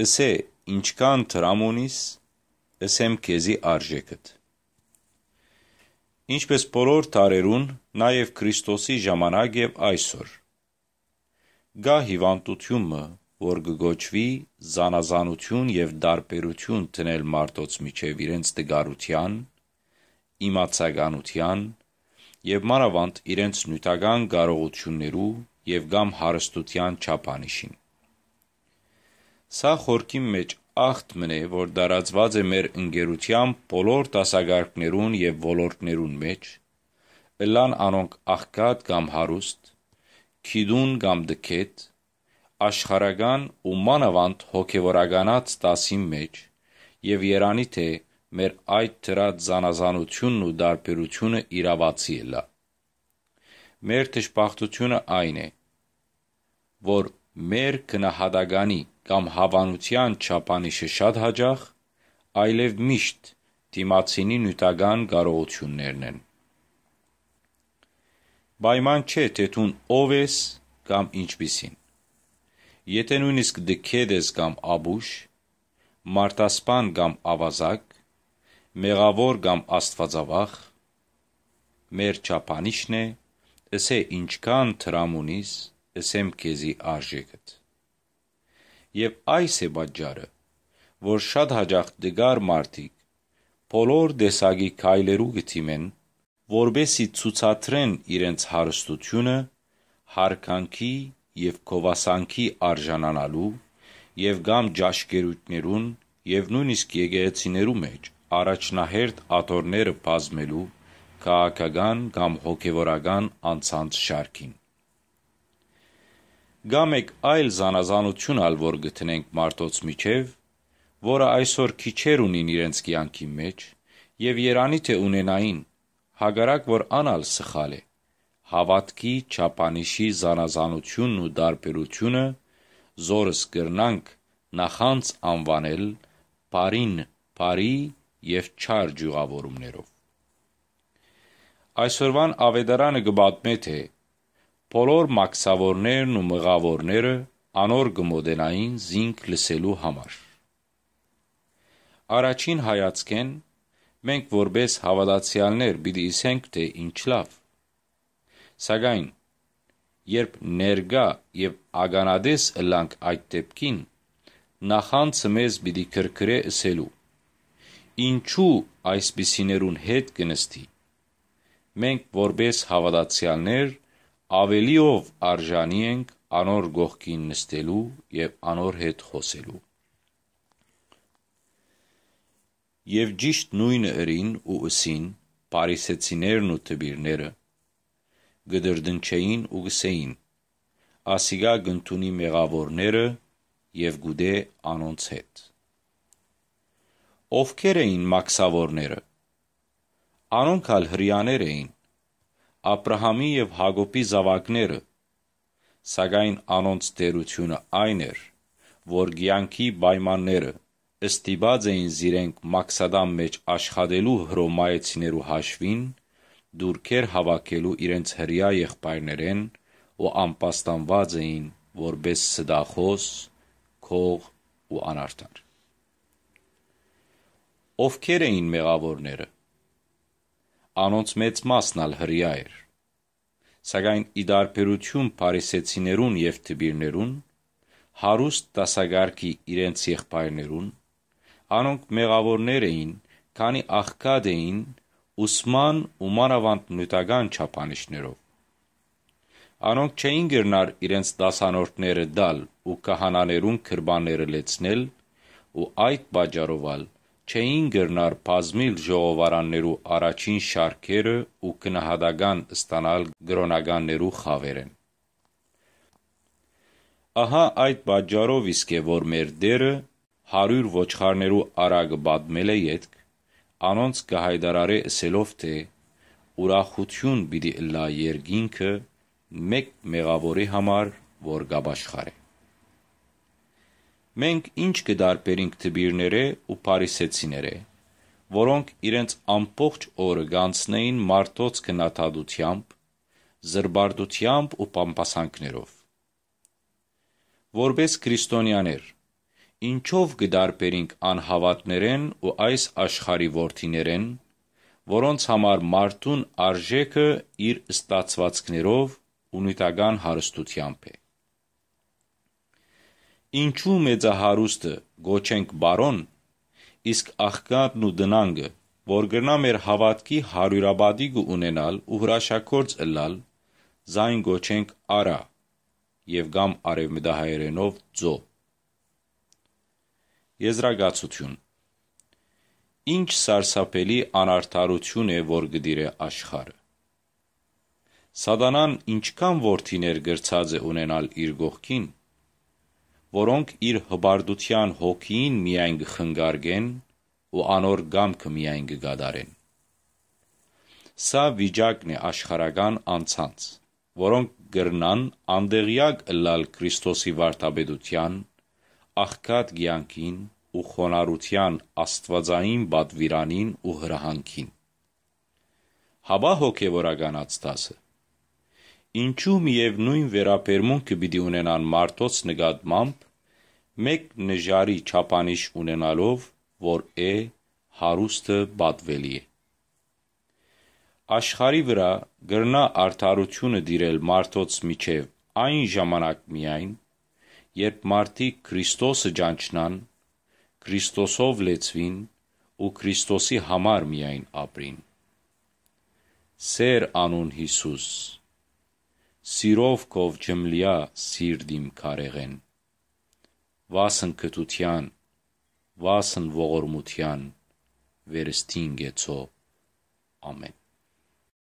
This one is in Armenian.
Ասե, ինչքան տրամոնիս, ասեմ քեզի արժեքդ։ Ինչպես բոլոր տարերուն, նաև Քրիստոսի ժամանակ եւ այսօր գա հիվանդությունը, որ գոչվի զանազանություն եւ դարբերություն տնել մարդոց միջև իրենց դգարության, իմացականության եւ մանավանդ իրենց նյութական կարողություններու եւ կամ հարստության չափանիշին։ Սա խորքի մեջ աղտմն է, որ տարածված է մեր ընկերության բոլոր դասակարգներուն եւ ոլորտներուն մեջ, ըլլան անոնք աղքատ կամ հարուստ, քիդուն կամ դքետ, աշխարական ու մանավանդ հոգեվորականած տասի մեջ եւ երանի թե մեր այդ դրած զանազանությունն ու դարբերությունը իրավացի է լա։ Մեր դժբախտությունը այն է, որ մեր գնահատականի կամ հավանության չափանիշը շատ հաճախ, այլև միշտ դիմացինի նյութական կարողություններն են։ Պայման չէ, թե դուն ով ես կամ ինչպիսին։ Եթե նույնիսկ դքեդ ես կամ աբուշ, մարտասպան կամ ավազակ, մեղավոր կամ աստվածավախ, մեր չափանիշն է, ասե ինչքան տրամունիս ասեմ քեզի արժեքդ։ Եվ այս է բաճարը, որ շատ հաջող դգար մարդիկ բոլոր դեսագի քայլերու գտիմեն, որբեսի ցուցադրեն իրենց հարստությունը, հարկանքի եւ կովասանքի արժանանալու եւ գամ ճաշկերություներուն եւ նույնիսկ եկեղեցիներու մեջ առաջնահերթ աթորները բազմելու քաղաքական կամ հոգեվորական անցանց շարքին գամ եք այլ զանազանություն ալ որ գտնենք մարդոց միջև, որը այսօր քիչեր ունին իրենց կյանքի մեջ եւ երանի թե ունենային, հագարակ որ անալ սխալ է։ Հավատքի ճապանիշի զանազանությունն ու դարբերությունը զորս կրնանք նախանց անվանել բարին, բարի եւ չար ջյուղավորումներով։ Այսօրվան ավետարանը գ បត្តិ թե Բոլոր մաքսավորներն ու մղավորները անոր գմոդենային զինք լսելու համար։ Առաջին հայացքեն մենք որպես հավատացյալներ պիտի իսենք թե ինչ լավ։ Սակայն երբ ներգա եւ ագանադես ըլանք այդ դեպքին նախանց մեզ պիտի քրքրե ասելու ինչու այսպիսիներուն հետ կնստի մենք որպես հավատացյալներ ավելի ով արժանի ենք անոր գողքին նստելու եւ անոր հետ խոսելու։ Եվ ճիշտ նույն ըրին ու ուսին Փարիսեցիներն ու Տբիրները գդրդնչեին ու գսեին ասիգա գնտունի մեղավորները եւ գուդե անոնց հետ։ Ովքեր էին մաքսավորները։ Անոնք հալ հрьяաներ էին Աբ รา համի եւ Հակոբի զավակները։ Սակայն անոնց դերությունը այն էր, որ ցանկի պայմանները ստիպած էին զիրենք մաքսադան մեջ աշխատելու հրոմայեցիներու հաշվին, դուրքեր հավաքելու իրենց հрья եղբայրներեն ու անպաստանված էին որբես սդախոս, քող ու անարդար։ Ովքեր էին մեղավորները անոնց մեծ մասն ալ հրյա էր։ Սակայն ի դարբերություն Փարիսեցիներուն եւ Տիբիրներուն, հարուստ դասագարկի իրենց եղբայրներուն, անոնք մեղավորներ էին, քանի աղքատ էին ուսման ու մանավանդ նյութական չափանիշներով։ Անոնք չէին գրնար իրենց դասանորդները դալ ու կահանաներուն կրբանները լեցնել ու այդ բաժարովալ չէին գրնար բազմիլ ժողովարաններու առաջին շարքերը ու գնահատական ստանալ գրոնականներու խավերեն։ Ահա այդ պատճառով իսկ է որ մեր դերը 100 ոչխարներու արագ բադմել է յետք, անոնց կհայդարարե ասելով թե ուրախություն պիտի լա երգինքը մեկ մեղավորի համար որ գաբաշխար է Մենք ինչ կդարբերենք թբիրները ու փարիսեցիները, որոնք իրենց ամբողջ օրը գանցնեին մարտոց քնաթադությամբ, զրբարդությամբ ու պամպասանքներով։ Որպես քրիստոնյաներ, ինչով կդարբերենք անհավատներեն ու այս աշխարի ворթիներեն, որոնց համար մարդուն արժեքը իր ստացվածքներով ու նյութական հարստությամբ է։ Ինչու մեծահարուստը գոչենք բարոն, իսկ աղքատն ու դնանգը, որ գտնա մեր հավատքի հարյուրաբադիկ ունենալ ու հրաշակորց ըլլալ, զայն գոչենք արա եւ գամ արևմտահայերենով ձո։ Եզրագացություն Ինչ սարսափելի անարթարություն է, որ գդիրե աշխարը։ Սադանան ինչքան worthiներ գրծած է ունենալ իր գողքին, որոնք իր հբարդության հոգին միայն կխնգարգեն ու անոր գամքը միայն կգադարեն։ Սա վիճակն է աշխարական անցանց, որոնք գրնան անդեղյակ լալ Քրիստոսի վարդապետության, աղքատ գյանքին ու խոնարհության աստվածային բադվիրանին ու հրահանքին։ Հաբա հոգևորականաց դասը Ինչու միևնույն վերաբերմունքը պիտի ունենան մարդոց նկատմամբ մեկ նժարի չափանիշ ունենալով, որ է հարուստը բատվելի է։ Աշխարի վրա գրնա արդարությունը դիրել մարդոց միջև այն ժամանակ միայն, երբ մարդիկ Քրիստոսը ճանչնան, Քրիստոսով լեցվին ու Քրիստոսի համար միայն ապրին։ Սեր անուն Հիսուս սիրով կով ջմլիա սիրդիմ քարեղեն վասն կտության վասն ողորմության վերստին գեցո ամեն